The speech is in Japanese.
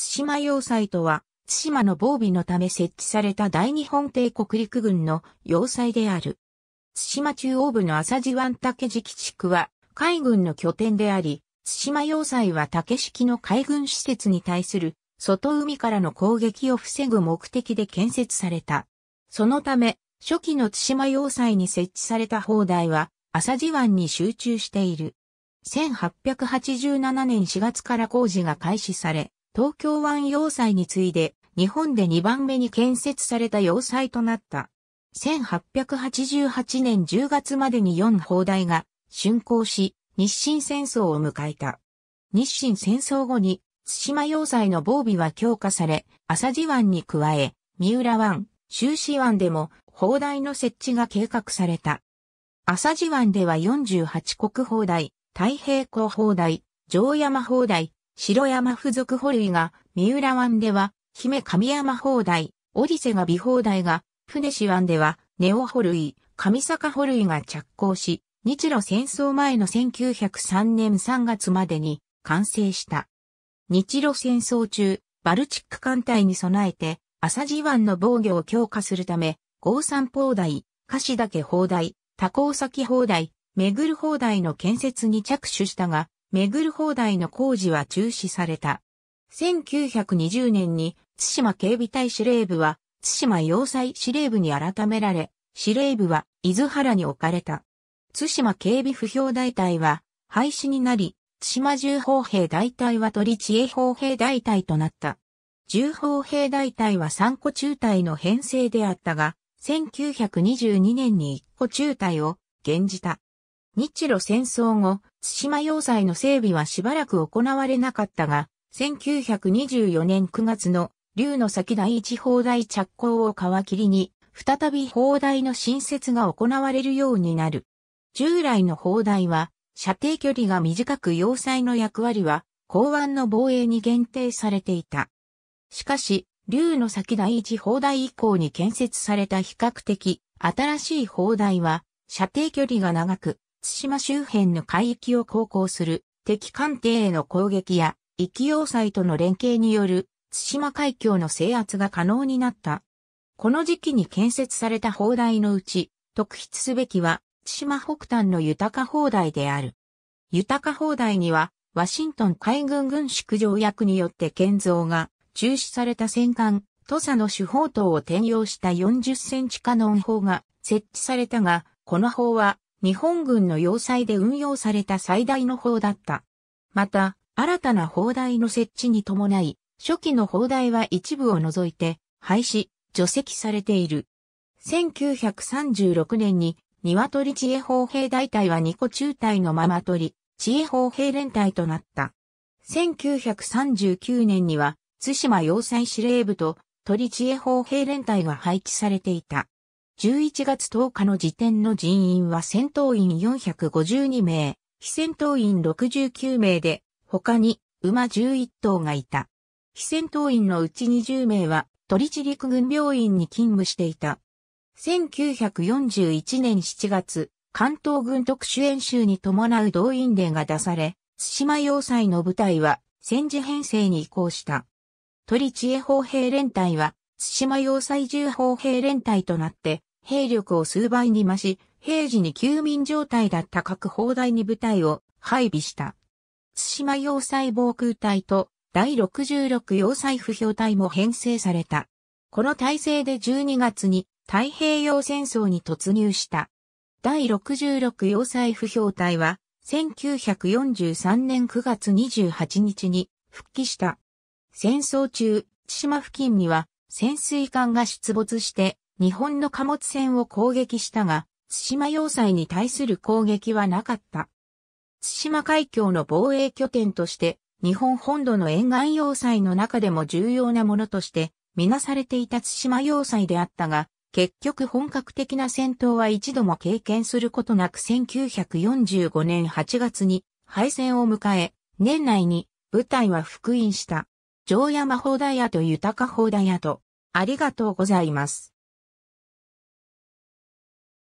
津島要塞とは、津島の防備のため設置された大日本帝国陸軍の要塞である。津島中央部の浅地湾竹敷地区は海軍の拠点であり、津島要塞は竹敷の海軍施設に対する外海からの攻撃を防ぐ目的で建設された。そのため、初期の津島要塞に設置された砲台は、浅地湾に集中している。1887年4月から工事が開始され、東京湾要塞に次いで日本で2番目に建設された要塞となった。1888年10月までに4砲台が竣工し、日清戦争を迎えた。日清戦争後に、津島要塞の防備は強化され、浅地湾に加え、三浦湾、周子湾でも砲台の設置が計画された。浅地湾では48国砲台、太平港砲台、城山砲台、城山付属保類が、三浦湾では、姫神山砲台、オリセが美砲台が、船市湾では、ネオ保類、上坂保類が着工し、日露戦争前の1903年3月までに完成した。日露戦争中、バルチック艦隊に備えて、朝地湾の防御を強化するため、合山砲台、菓子岳砲台、多港先砲台、めぐる砲台の建設に着手したが、巡る放題の工事は中止された。1920年に津島警備隊司令部は津島要塞司令部に改められ、司令部は伊豆原に置かれた。津島警備不評大隊は廃止になり、津島重砲兵大隊は鳥知恵砲兵大隊となった。重砲兵大隊は三個中隊の編成であったが、1922年に一個中隊を現じた。日露戦争後、対馬要塞の整備はしばらく行われなかったが、1924年9月の竜の先第一砲台着工を皮切りに、再び砲台の新設が行われるようになる。従来の砲台は、射程距離が短く要塞の役割は、港湾の防衛に限定されていた。しかし、竜の先第一砲台以降に建設された比較的新しい砲台は、射程距離が長く、津島周辺の海域を航行する敵艦艇への攻撃や、域要塞との連携による津島海峡の制圧が可能になった。この時期に建設された砲台のうち、特筆すべきは、津島北端の豊か砲台である。豊か砲台には、ワシントン海軍軍縮条約によって建造が中止された戦艦、土佐の主砲塔を転用した40センチ可能砲が設置されたが、この砲は日本軍の要塞で運用された最大の砲だった。また、新たな砲台の設置に伴い、初期の砲台は一部を除いて、廃止、除籍されている。1936年に、鶏知恵砲兵大隊は2個中隊のまま取り、知恵砲兵連隊となった。1939年には、津島要塞司令部と鳥知恵砲兵連隊が配置されていた。11月10日の時点の人員は戦闘員452名、非戦闘員69名で、他に馬11頭がいた。非戦闘員のうち20名は、鳥地陸軍病院に勤務していた。1941年7月、関東軍特殊演習に伴う動員令が出され、津島要塞の部隊は戦時編成に移行した。鳥知恵砲兵連隊は、津島要塞重砲兵連隊となって、兵力を数倍に増し、平時に休眠状態だった各砲台に部隊を配備した。津島要塞防空隊と第66要塞不評隊も編成された。この体制で12月に太平洋戦争に突入した。第66要塞不評隊は1943年9月28日に復帰した。戦争中、津島付近には潜水艦が出没して日本の貨物船を攻撃したが、津島要塞に対する攻撃はなかった。津島海峡の防衛拠点として、日本本土の沿岸要塞の中でも重要なものとして、みなされていた津島要塞であったが、結局本格的な戦闘は一度も経験することなく1945年8月に敗戦を迎え、年内に部隊は復員した。城山砲台屋と豊か砲台屋と、ありがとうございます。